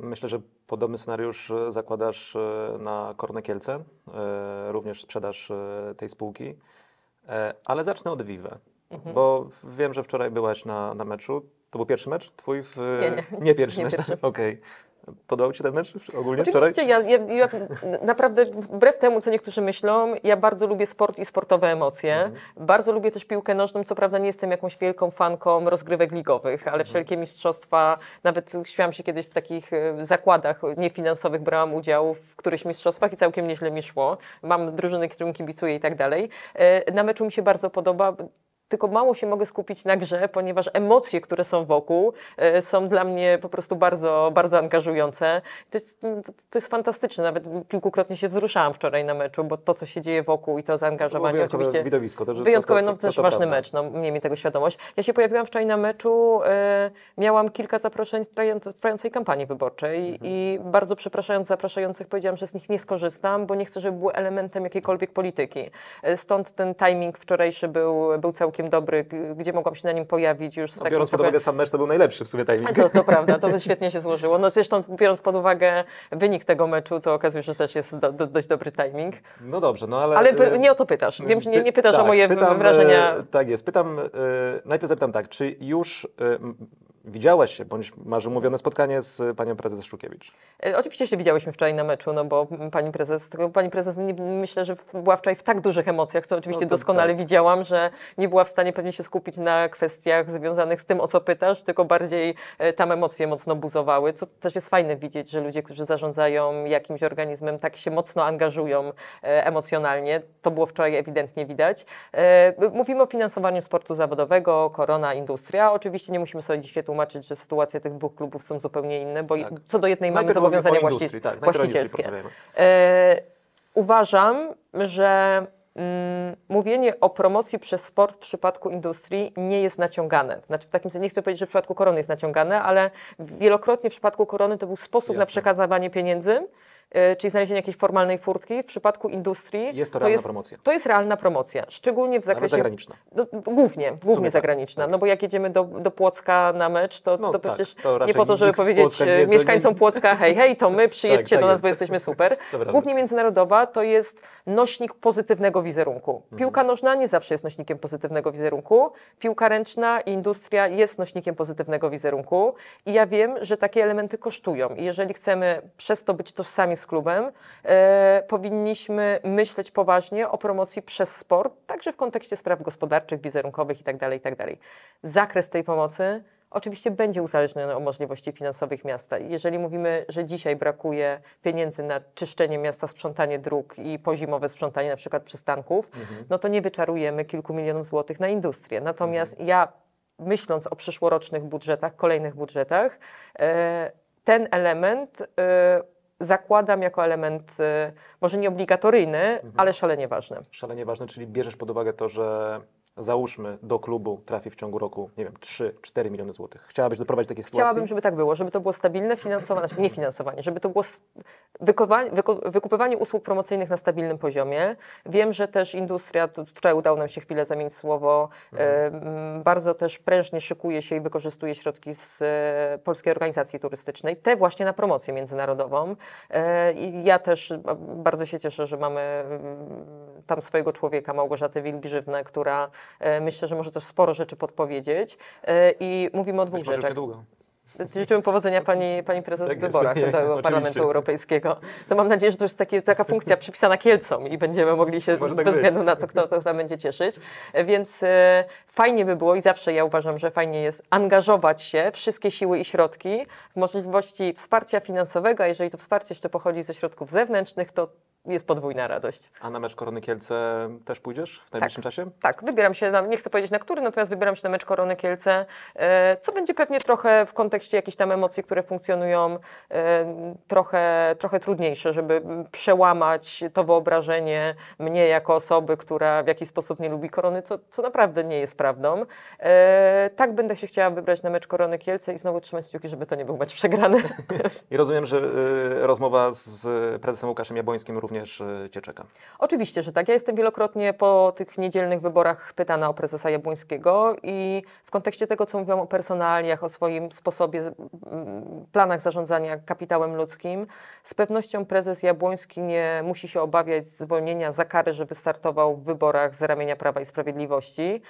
Myślę, że podobny scenariusz e, zakładasz e, na Korne Kielce, e, również sprzedaż tej spółki. Ale zacznę od Vive, mhm. bo wiem, że wczoraj byłaś na, na meczu. To był pierwszy mecz twój w... Nie, nie. nie pierwszy nie mecz, okej. Okay. Podobał Ci ten mecz ogólnie Oczywiście, wczoraj?
Ja, ja, ja naprawdę wbrew temu, co niektórzy myślą, ja bardzo lubię sport i sportowe emocje. Mhm. Bardzo lubię też piłkę nożną, co prawda nie jestem jakąś wielką fanką rozgrywek ligowych, ale mhm. wszelkie mistrzostwa, nawet śmiałam się kiedyś w takich e, zakładach niefinansowych, brałam udział w którychś mistrzostwach i całkiem nieźle mi szło. Mam drużyny, którym kibicuję i tak dalej. E, na meczu mi się bardzo podoba tylko mało się mogę skupić na grze, ponieważ emocje, które są wokół, e, są dla mnie po prostu bardzo, bardzo angażujące. To jest, no, to jest fantastyczne. Nawet kilkukrotnie się wzruszałam wczoraj na meczu, bo to, co się dzieje wokół i to zaangażowanie. Wyjątkowe oczywiście, widowisko. Też, wyjątkowe, no, to, to, to, no też ważny prawda. mecz, no, mi tego świadomość. Ja się pojawiłam wczoraj na meczu, e, miałam kilka zaproszeń w trwającej kampanii wyborczej mhm. i bardzo przepraszając zapraszających powiedziałam, że z nich nie skorzystam, bo nie chcę, żeby były elementem jakiejkolwiek polityki. E, stąd ten timing wczorajszy był, był całkiem całkiem dobry, gdzie mogłam się na nim pojawić już z no, Biorąc pod uwagę sam mecz, to był
najlepszy w sumie timing. To, to prawda, to
świetnie się złożyło. No zresztą biorąc pod uwagę wynik tego meczu, to okazuje się, że też jest do, do, dość dobry timing. No dobrze, no ale... Ale y, nie o to pytasz. Wiem, że nie, nie pytasz tak, o moje pytam, wrażenia. Y,
tak jest. Pytam, y, najpierw zapytam tak, czy już widziałaś się, bądź masz umówione spotkanie z panią prezes Szczukiewicz.
E, oczywiście się widziałyśmy wczoraj na meczu, no bo pani prezes, pani prezes nie, myślę, że była wczoraj w tak dużych emocjach, co oczywiście no tak, doskonale tak. widziałam, że nie była w stanie pewnie się skupić na kwestiach związanych z tym, o co pytasz, tylko bardziej e, tam emocje mocno buzowały, co też jest fajne widzieć, że ludzie, którzy zarządzają jakimś organizmem, tak się mocno angażują e, emocjonalnie. To było wczoraj ewidentnie widać. Mówimy o finansowaniu sportu zawodowego, korona, industria. Oczywiście nie musimy sobie dzisiaj tu wytłumaczyć, że sytuacje tych dwóch klubów są zupełnie inne, bo tak. co do jednej Najpierw mamy zobowiązania właści tak, właścicielskie. E, uważam, że mm, mówienie o promocji przez sport w przypadku industrii nie jest naciągane. Znaczy w takim sensie, nie chcę powiedzieć, że w przypadku korony jest naciągane, ale wielokrotnie w przypadku korony to był sposób Jasne. na przekazywanie pieniędzy, Y, czyli znalezienie jakiejś formalnej furtki. W przypadku industrii jest to realna to jest, promocja. To jest realna promocja, szczególnie w zakresie... Ale zagraniczna. No, głównie, głównie tak, zagraniczna, tak. no bo jak jedziemy do, do Płocka na mecz, to, no, to tak, przecież tak, to nie po to, żeby powiedzieć y, mieszkańcom Płocka hej, hej, to my, tak, przyjedźcie tak, do nas, jest. bo jesteśmy super. głównie międzynarodowa to jest nośnik pozytywnego wizerunku. Mhm. Piłka nożna nie zawsze jest nośnikiem pozytywnego wizerunku, piłka ręczna i industria jest nośnikiem pozytywnego wizerunku i ja wiem, że takie elementy kosztują i jeżeli chcemy przez to być tożsami z klubem, e, powinniśmy myśleć poważnie o promocji przez sport, także w kontekście spraw gospodarczych, wizerunkowych itd. Tak itd. Tak Zakres tej pomocy oczywiście będzie uzależniony od możliwości finansowych miasta. Jeżeli mówimy, że dzisiaj brakuje pieniędzy na czyszczenie miasta, sprzątanie dróg i pozimowe sprzątanie na przykład przystanków, mhm. no to nie wyczarujemy kilku milionów złotych na industrię. Natomiast mhm. ja myśląc o przyszłorocznych budżetach, kolejnych budżetach, e, ten element e, zakładam jako element y, może nie obligatoryjny, mhm. ale szalenie ważny.
Szalenie ważny, czyli bierzesz pod uwagę to, że załóżmy, do klubu trafi w ciągu roku, nie wiem, 3-4 miliony złotych. Chciałabyś doprowadzić takie Chciałabym, żeby
tak było, żeby to było stabilne finansowanie, znaczy nie finansowanie, żeby to było wykupywanie usług promocyjnych na stabilnym poziomie. Wiem, że też industria, tutaj udało nam się chwilę zamienić słowo, mhm. bardzo też prężnie szykuje się i wykorzystuje środki z e, Polskiej Organizacji Turystycznej, te właśnie na promocję międzynarodową. E, I ja też e, bardzo się cieszę, że mamy tam swojego człowieka, Małgorzatę Wilgrzywne, która e, myślę, że może też sporo rzeczy podpowiedzieć. E, I mówimy o dwóch Myślę, rzeczach. Długo. Życzymy powodzenia pani, pani prezes tak w wyborach jest, do Parlamentu Europejskiego. To mam nadzieję, że to jest taka funkcja przypisana Kielcom i będziemy mogli się tak bez tak względu na to, kto to tam będzie cieszyć. Więc e, fajnie by było i zawsze ja uważam, że fajnie jest angażować się, wszystkie siły i środki w możliwości wsparcia finansowego, a jeżeli to wsparcie jeszcze pochodzi ze środków zewnętrznych, to
jest podwójna radość. A na mecz Korony Kielce też pójdziesz w najbliższym tak. czasie?
Tak, wybieram się, na, nie chcę powiedzieć na który, natomiast wybieram się na mecz Korony Kielce, e, co będzie pewnie trochę w kontekście jakichś tam emocji, które funkcjonują, e, trochę, trochę trudniejsze, żeby przełamać to wyobrażenie mnie jako osoby, która w jakiś sposób nie lubi Korony, co, co naprawdę nie jest prawdą. E, tak będę się chciała wybrać na mecz Korony Kielce i znowu trzymać kciuki, żeby to nie był mecz przegrany.
I rozumiem, że rozmowa z prezesem Łukaszem Jabłońskim również również y, Cię czeka.
Oczywiście, że tak. Ja jestem wielokrotnie po tych niedzielnych wyborach pytana o prezesa Jabłońskiego i w kontekście tego, co mówią o personaliach, o swoim sposobie, planach zarządzania kapitałem ludzkim, z pewnością prezes Jabłoński nie musi się obawiać zwolnienia za karę, że wystartował w wyborach z ramienia Prawa i Sprawiedliwości.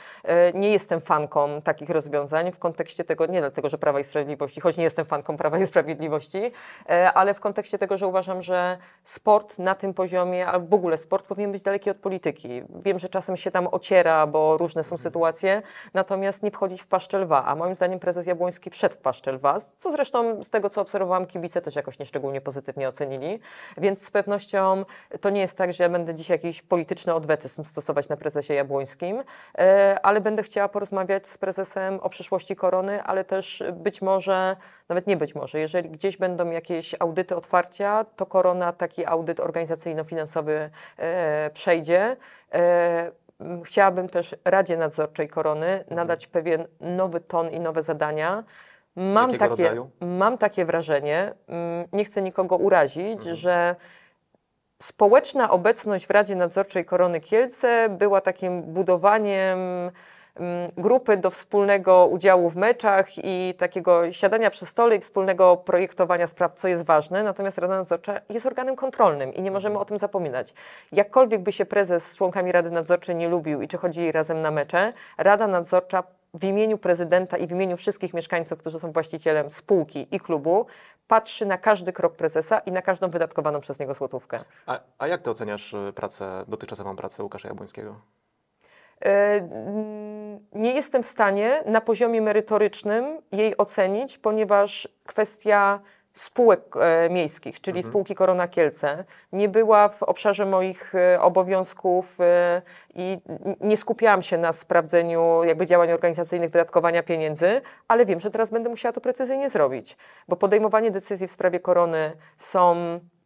Y, nie jestem fanką takich rozwiązań w kontekście tego, nie dlatego, że Prawa i Sprawiedliwości, choć nie jestem fanką Prawa i Sprawiedliwości, y, ale w kontekście tego, że uważam, że sport na tym poziomie, a w ogóle sport powinien być daleki od polityki. Wiem, że czasem się tam ociera, bo różne są mhm. sytuacje, natomiast nie wchodzić w paszczę lwa, a moim zdaniem prezes Jabłoński wszedł w paszczę lwa, co zresztą z tego, co obserwowałam, kibice też jakoś nieszczególnie pozytywnie ocenili, więc z pewnością to nie jest tak, że ja będę dziś jakiś polityczny odwetyzm stosować na prezesie Jabłońskim, e, ale będę chciała porozmawiać z prezesem o przyszłości korony, ale też być może nawet nie być może. Jeżeli gdzieś będą jakieś audyty otwarcia, to korona taki audyt organizacyjno-finansowy e, przejdzie. E, chciałabym też Radzie Nadzorczej Korony mhm. nadać pewien nowy ton i nowe zadania. Mam, takie, mam takie wrażenie, nie chcę nikogo urazić, mhm. że społeczna obecność w Radzie Nadzorczej Korony Kielce była takim budowaniem Mm, grupy do wspólnego udziału w meczach i takiego siadania przy stole i wspólnego projektowania spraw, co jest ważne. Natomiast Rada Nadzorcza jest organem kontrolnym i nie możemy mhm. o tym zapominać. Jakkolwiek by się prezes z członkami Rady Nadzorczej nie lubił i czy chodzili razem na mecze, Rada Nadzorcza w imieniu prezydenta i w imieniu wszystkich mieszkańców, którzy są właścicielem spółki i klubu, patrzy na każdy krok prezesa i na każdą wydatkowaną przez niego złotówkę.
A, a jak ty oceniasz e, pracę, dotychczasową pracę Łukasza Jabłońskiego?
E, nie jestem w stanie na poziomie merytorycznym jej ocenić, ponieważ kwestia spółek e, miejskich, czyli mhm. spółki Korona Kielce, nie była w obszarze moich e, obowiązków i nie skupiałam się na sprawdzeniu jakby działań organizacyjnych wydatkowania pieniędzy, ale wiem, że teraz będę musiała to precyzyjnie zrobić, bo podejmowanie decyzji w sprawie korony są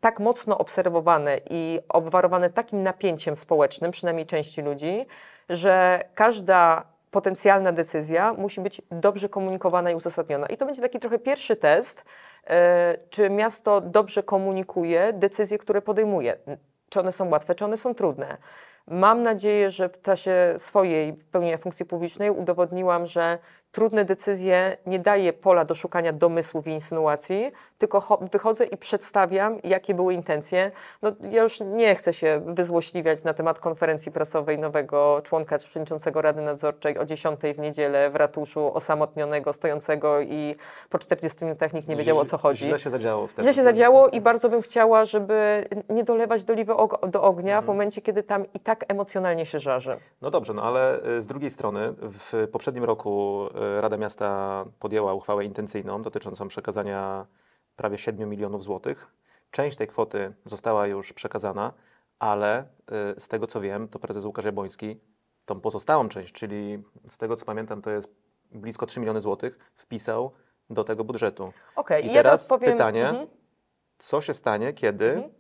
tak mocno obserwowane i obwarowane takim napięciem społecznym, przynajmniej części ludzi, że każda potencjalna decyzja musi być dobrze komunikowana i uzasadniona. I to będzie taki trochę pierwszy test, e, czy miasto dobrze komunikuje decyzje, które podejmuje. Czy one są łatwe, czy one są trudne. Mam nadzieję, że w czasie swojej pełnienia funkcji publicznej udowodniłam, że trudne decyzje nie daję pola do szukania domysłów i insynuacji, tylko wychodzę i przedstawiam, jakie były intencje. No, ja już nie chcę się wyzłośliwiać na temat konferencji prasowej nowego członka czy przewodniczącego Rady Nadzorczej o 10 w niedzielę w ratuszu, osamotnionego, stojącego i po 40 minutach nikt nie wiedział o co chodzi. Źle się zadziało wtedy. Źle się zadziało i bardzo bym chciała, żeby nie dolewać doliwy do ognia mhm. w momencie, kiedy tam i tak emocjonalnie się żarzy.
No dobrze, no ale y, z drugiej strony w poprzednim roku Rada Miasta podjęła uchwałę intencyjną dotyczącą przekazania prawie 7 milionów złotych. Część tej kwoty została już przekazana, ale y, z tego co wiem, to prezes Łukasz Jabłoński tą pozostałą część, czyli z tego co pamiętam, to jest blisko 3 miliony złotych, wpisał do tego budżetu. Okay, I teraz powiem... pytanie, mhm. co się stanie, kiedy mhm.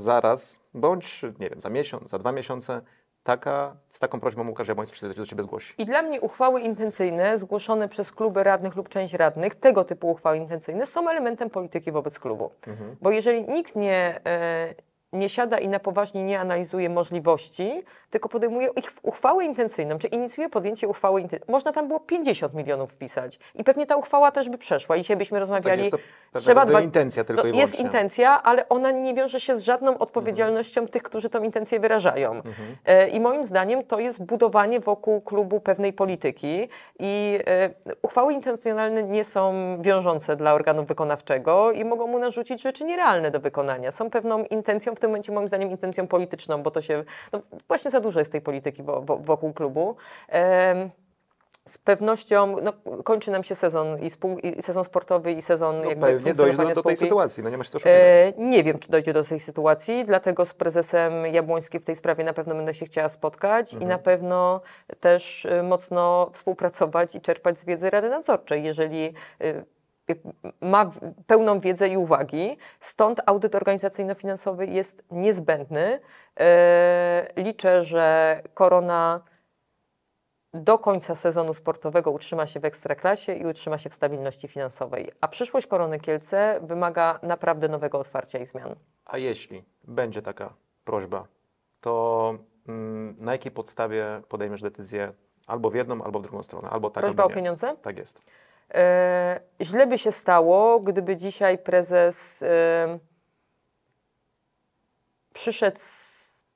zaraz, bądź nie wiem, za miesiąc, za dwa miesiące, Taka, z taką prośbą Łukasz Jabłoński się do Ciebie zgłosi.
I dla mnie uchwały intencyjne zgłoszone przez kluby radnych lub część radnych, tego typu uchwały intencyjne są elementem polityki wobec klubu. Mhm. Bo jeżeli nikt nie, e, nie siada i na poważnie nie analizuje możliwości, tylko podejmuje ich uchwałę intencyjną, czy inicjuje podjęcie uchwały intencyjnej. Można tam było 50 milionów wpisać i pewnie ta uchwała też by przeszła. I dzisiaj byśmy rozmawiali... Tak jest trzeba dbać, intencja tylko no, i Jest intencja, ale ona nie wiąże się z żadną odpowiedzialnością mhm. tych, którzy tą intencję wyrażają. Mhm. E, I moim zdaniem to jest budowanie wokół klubu pewnej polityki i e, uchwały intencjonalne nie są wiążące dla organu wykonawczego i mogą mu narzucić rzeczy nierealne do wykonania. Są pewną intencją w tym momencie moim zdaniem intencją polityczną, bo to się, no właśnie za dużo jest tej polityki wokół klubu. Z pewnością no, kończy nam się sezon i, spół, i sezon sportowy i sezon no, jakby pewnie dojdzie do, do tej sytuacji, no nie e, Nie wiem, czy dojdzie do tej sytuacji, dlatego z prezesem Jabłońskim w tej sprawie na pewno będę się chciała spotkać mhm. i na pewno też e, mocno współpracować i czerpać z wiedzy Rady Nadzorczej, jeżeli e, ma pełną wiedzę i uwagi, stąd audyt organizacyjno-finansowy jest niezbędny. E, liczę, że korona do końca sezonu sportowego utrzyma się w ekstraklasie i utrzyma się w stabilności finansowej. A przyszłość Korony Kielce wymaga naprawdę nowego otwarcia i zmian.
A jeśli będzie taka prośba, to mm, na jakiej podstawie podejmiesz decyzję albo w jedną, albo w drugą stronę? Albo tak, prośba albo o pieniądze? Tak jest. E, źle by się stało,
gdyby dzisiaj prezes e, przyszedł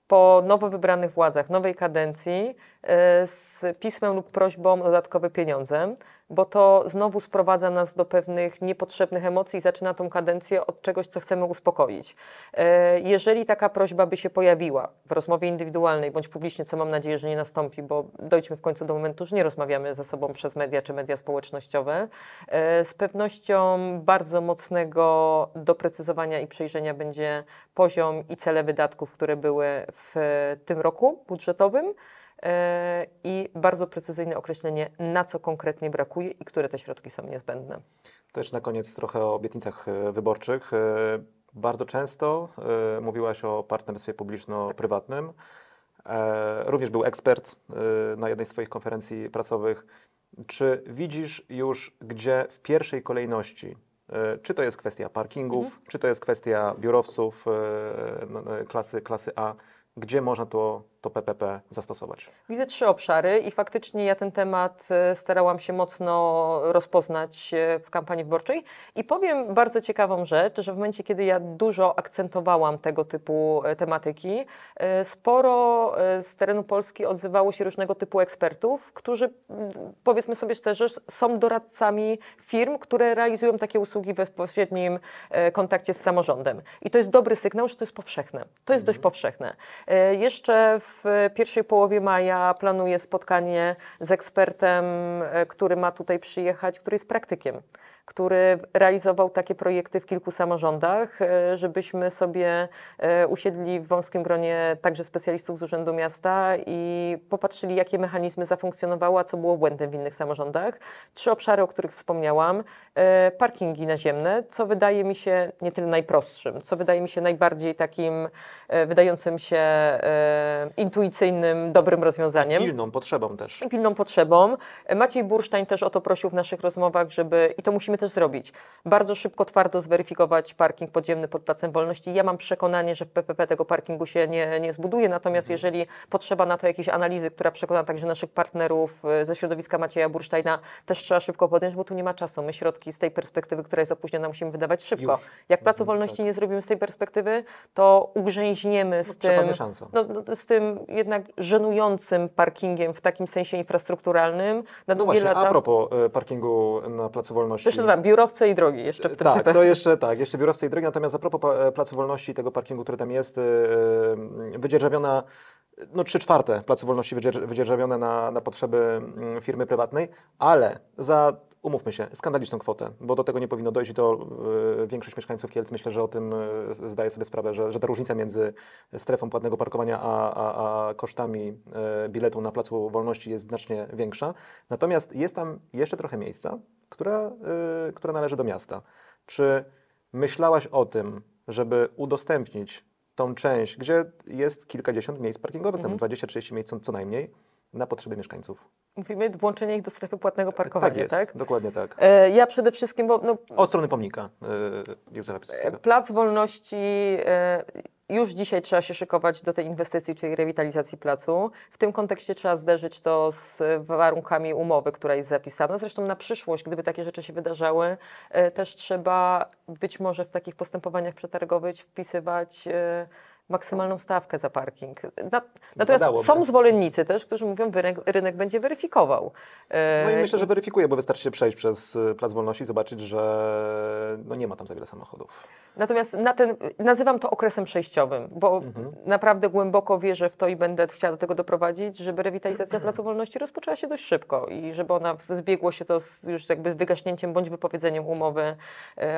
po nowo wybranych władzach, nowej kadencji E, z pismem lub prośbą o dodatkowe pieniądze, bo to znowu sprowadza nas do pewnych niepotrzebnych emocji i zaczyna tą kadencję od czegoś, co chcemy uspokoić. E, jeżeli taka prośba by się pojawiła w rozmowie indywidualnej bądź publicznie, co mam nadzieję, że nie nastąpi, bo dojdźmy w końcu do momentu, że nie rozmawiamy ze sobą przez media czy media społecznościowe, e, z pewnością bardzo mocnego doprecyzowania i przejrzenia będzie poziom i cele wydatków, które były w tym roku budżetowym. E, i bardzo precyzyjne określenie, na co konkretnie brakuje i które te środki są niezbędne.
Też na koniec trochę o obietnicach e, wyborczych. E, bardzo często mówiłaś o partnerstwie publiczno-prywatnym. Również był ekspert na jednej z Twoich konferencji pracowych. Czy widzisz już, gdzie w pierwszej kolejności czy to jest kwestia parkingów, mhm. czy to jest kwestia biurowców klasy, klasy A, gdzie można to to PPP zastosować?
Widzę trzy obszary i faktycznie ja ten temat e, starałam się mocno rozpoznać e, w kampanii wyborczej i powiem bardzo ciekawą rzecz, że w momencie, kiedy ja dużo akcentowałam tego typu e, tematyki, sporo z terenu Polski odzywało się różnego typu ekspertów, którzy powiedzmy sobie szczerze, są doradcami firm, które realizują takie usługi w bezpośrednim kontakcie z samorządem. I to jest dobry sygnał, że to jest powszechne. To jest dość mhm. powszechne. Jeszcze w w pierwszej połowie maja planuję spotkanie z ekspertem, e, który ma tutaj przyjechać, który jest praktykiem który realizował takie projekty w kilku samorządach, e, żebyśmy sobie e, usiedli w wąskim gronie także specjalistów z Urzędu Miasta i popatrzyli, jakie mechanizmy zafunkcjonowały, a co było błędem w innych samorządach. Trzy obszary, o których wspomniałam. E, parkingi naziemne, co wydaje mi się nie tyle najprostszym, co wydaje mi się najbardziej takim wydającym się intuicyjnym, dobrym rozwiązaniem. pilną potrzebą też. pilną potrzebą. Maciej Bursztajn też o to prosił w naszych rozmowach, żeby, i to musimy musimy też zrobić. Bardzo szybko, twardo zweryfikować parking podziemny pod Placem Wolności. Ja mam przekonanie, że w PPP tego parkingu się nie, nie zbuduje, natomiast mhm. jeżeli potrzeba na to jakiejś analizy, która przekona także naszych partnerów e, ze środowiska Macieja Bursztajna, też trzeba szybko podjąć, bo tu nie ma czasu. My środki z tej perspektywy, która jest opóźniona, musimy wydawać szybko. Już. Jak Placu mhm, Wolności tak. nie zrobimy z tej perspektywy, to ugrzęźniemy z, no, tym, no, no, z tym jednak żenującym parkingiem w takim sensie infrastrukturalnym. Na no właśnie, lata... a
propos e, parkingu na Placu Wolności. Jeszcze biurowce i drogi jeszcze
w tym Tak, to jeszcze,
tak, jeszcze biurowce i drogi, natomiast a propos e, Placu Wolności i tego parkingu, który tam jest, e, e, wydzierżawiona no, trzy czwarte Placu Wolności wydzierżawione na, na potrzeby mm, firmy prywatnej, ale za umówmy się, skandaliczną kwotę, bo do tego nie powinno dojść i to y, większość mieszkańców Kielc myślę, że o tym y, zdaje sobie sprawę, że, że ta różnica między strefą płatnego parkowania a, a, a kosztami y, biletu na Placu Wolności jest znacznie większa. Natomiast jest tam jeszcze trochę miejsca, które, które należy do miasta. Czy myślałaś o tym, żeby udostępnić tą część, gdzie jest kilkadziesiąt miejsc parkingowych, mhm. tam 20-30 miejsc co najmniej, na potrzeby mieszkańców.
Mówimy włączenie ich do strefy płatnego e, tak parkowania, tak? Jest, tak?
dokładnie tak. E, ja przede wszystkim... Bo, no, Od strony pomnika e, Józefa Piłsudskiego. E,
Plac Wolności... E, już dzisiaj trzeba się szykować do tej inwestycji, czyli rewitalizacji placu. W tym kontekście trzeba zderzyć to z warunkami umowy, która jest zapisana. Zresztą na przyszłość, gdyby takie rzeczy się wydarzały, e, też trzeba być może w takich postępowaniach przetargowych wpisywać maksymalną stawkę za parking. Na, no natomiast Badałoby. są zwolennicy też, którzy mówią, że rynek będzie weryfikował. No i e, myślę, że
weryfikuje, bo wystarczy się przejść przez e, Plac Wolności i zobaczyć, że e, no nie ma tam za wiele samochodów.
Natomiast na ten, nazywam to okresem przejściowym, bo mhm. naprawdę głęboko wierzę w to i będę chciała do tego doprowadzić, żeby rewitalizacja Placu Wolności rozpoczęła się dość szybko i żeby ona zbiegło się to z już jakby wygaśnięciem bądź wypowiedzeniem umowy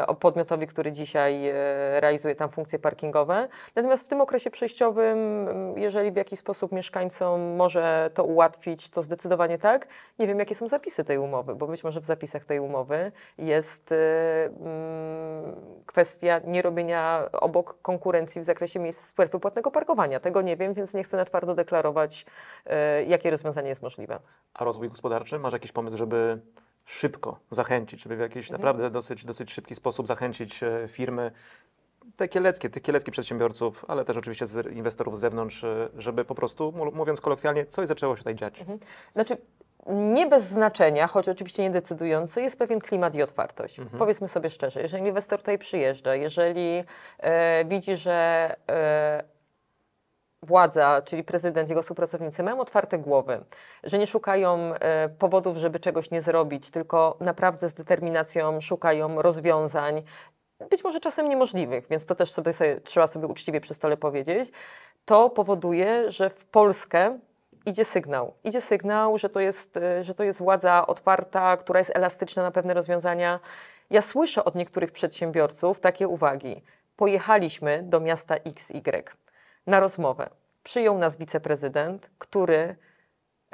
o podmiotowi, który dzisiaj realizuje tam funkcje parkingowe. Natomiast w tym okresie przejściowym, mm, jeżeli w jakiś sposób mieszkańcom może to ułatwić, to zdecydowanie tak. Nie wiem, jakie są zapisy tej umowy, bo być może w zapisach tej umowy jest y, mm, kwestia nierobienia obok konkurencji w zakresie miejsc strefy płatnego parkowania. Tego nie wiem, więc nie chcę na twardo deklarować, y, jakie rozwiązanie jest możliwe.
A rozwój gospodarczy? Masz jakiś pomysł, żeby szybko zachęcić, żeby w jakiś mhm. naprawdę dosyć, dosyć szybki sposób zachęcić e, firmy te kieleckie, tych kieleckich przedsiębiorców, ale też oczywiście z inwestorów z zewnątrz, y, żeby po prostu, mówiąc kolokwialnie, coś zaczęło się tutaj dziać. Mhm. Znaczy,
nie bez znaczenia, choć oczywiście niedecydujący, jest pewien klimat i otwartość. Mhm. Powiedzmy sobie szczerze, jeżeli inwestor tutaj przyjeżdża, jeżeli e, widzi, że e, władza, czyli prezydent, jego współpracownicy mają otwarte głowy, że nie szukają e, powodów, żeby czegoś nie zrobić, tylko naprawdę z determinacją szukają rozwiązań być może czasem niemożliwych, więc to też sobie, sobie, trzeba sobie uczciwie przy stole powiedzieć, to powoduje, że w Polskę idzie sygnał. Idzie sygnał, że to jest, e, że to jest władza otwarta, która jest elastyczna na pewne rozwiązania. Ja słyszę od niektórych przedsiębiorców takie uwagi. Pojechaliśmy do miasta XY na rozmowę. Przyjął nas wiceprezydent, który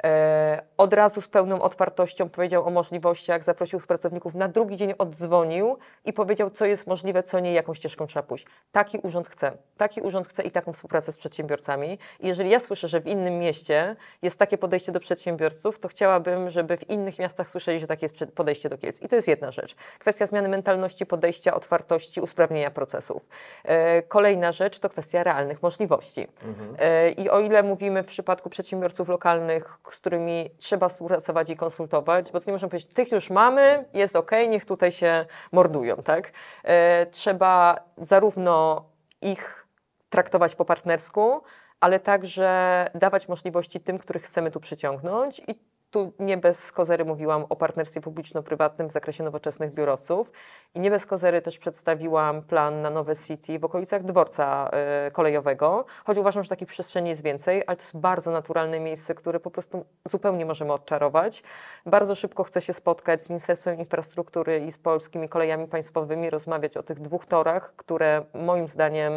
E, od razu z pełną otwartością powiedział o możliwościach, zaprosił pracowników, na drugi dzień oddzwonił i powiedział, co jest możliwe, co nie, jaką ścieżką trzeba pójść. Taki urząd chce. Taki urząd chce i taką współpracę z przedsiębiorcami. I jeżeli ja słyszę, że w innym mieście jest takie podejście do przedsiębiorców, to chciałabym, żeby w innych miastach słyszeli, że takie jest podejście do Kielc. I to jest jedna rzecz. Kwestia zmiany mentalności, podejścia, otwartości, usprawnienia procesów. E, kolejna rzecz to kwestia realnych możliwości. Mhm. E, I o ile mówimy w przypadku przedsiębiorców lokalnych, z którymi trzeba współpracować i konsultować, bo to nie można powiedzieć, tych już mamy, jest ok, niech tutaj się mordują, tak? E, trzeba zarówno ich traktować po partnersku, ale także dawać możliwości tym, których chcemy tu przyciągnąć i tu nie bez kozery mówiłam o partnerstwie publiczno-prywatnym w zakresie nowoczesnych biurowców i nie bez kozery też przedstawiłam plan na nowe city w okolicach dworca y, kolejowego, choć uważam, że takich przestrzeni jest więcej, ale to jest bardzo naturalne miejsce, które po prostu zupełnie możemy odczarować. Bardzo szybko chcę się spotkać z Ministerstwem Infrastruktury i z polskimi kolejami państwowymi, rozmawiać o tych dwóch torach, które moim zdaniem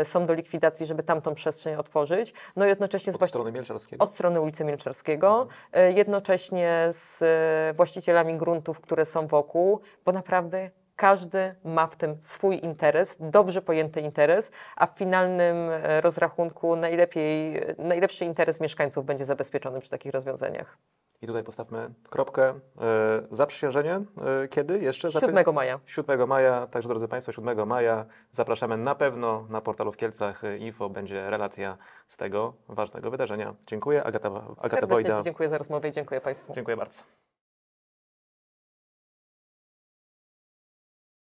y, są do likwidacji, żeby tamtą przestrzeń otworzyć. No i jednocześnie od z właśnie, strony Mielczarskiego? Od strony ulicy Mielczarskiego. Mhm. E, jednocześnie z e, właścicielami gruntów, które są wokół, bo naprawdę każdy ma w tym swój interes, dobrze pojęty interes, a w finalnym e, rozrachunku najlepiej, e, najlepszy interes mieszkańców będzie zabezpieczony przy takich rozwiązaniach.
I tutaj postawmy kropkę. E, zaprzysiężenie e, kiedy jeszcze? 7 maja. 7 maja, także drodzy Państwo, 7 maja zapraszamy na pewno na portalu w Kielcach e, info będzie relacja z tego ważnego wydarzenia. Dziękuję. Agata, Agata Serdecznie Wojda.
dziękuję za rozmowę i dziękuję Państwu. Dziękuję bardzo.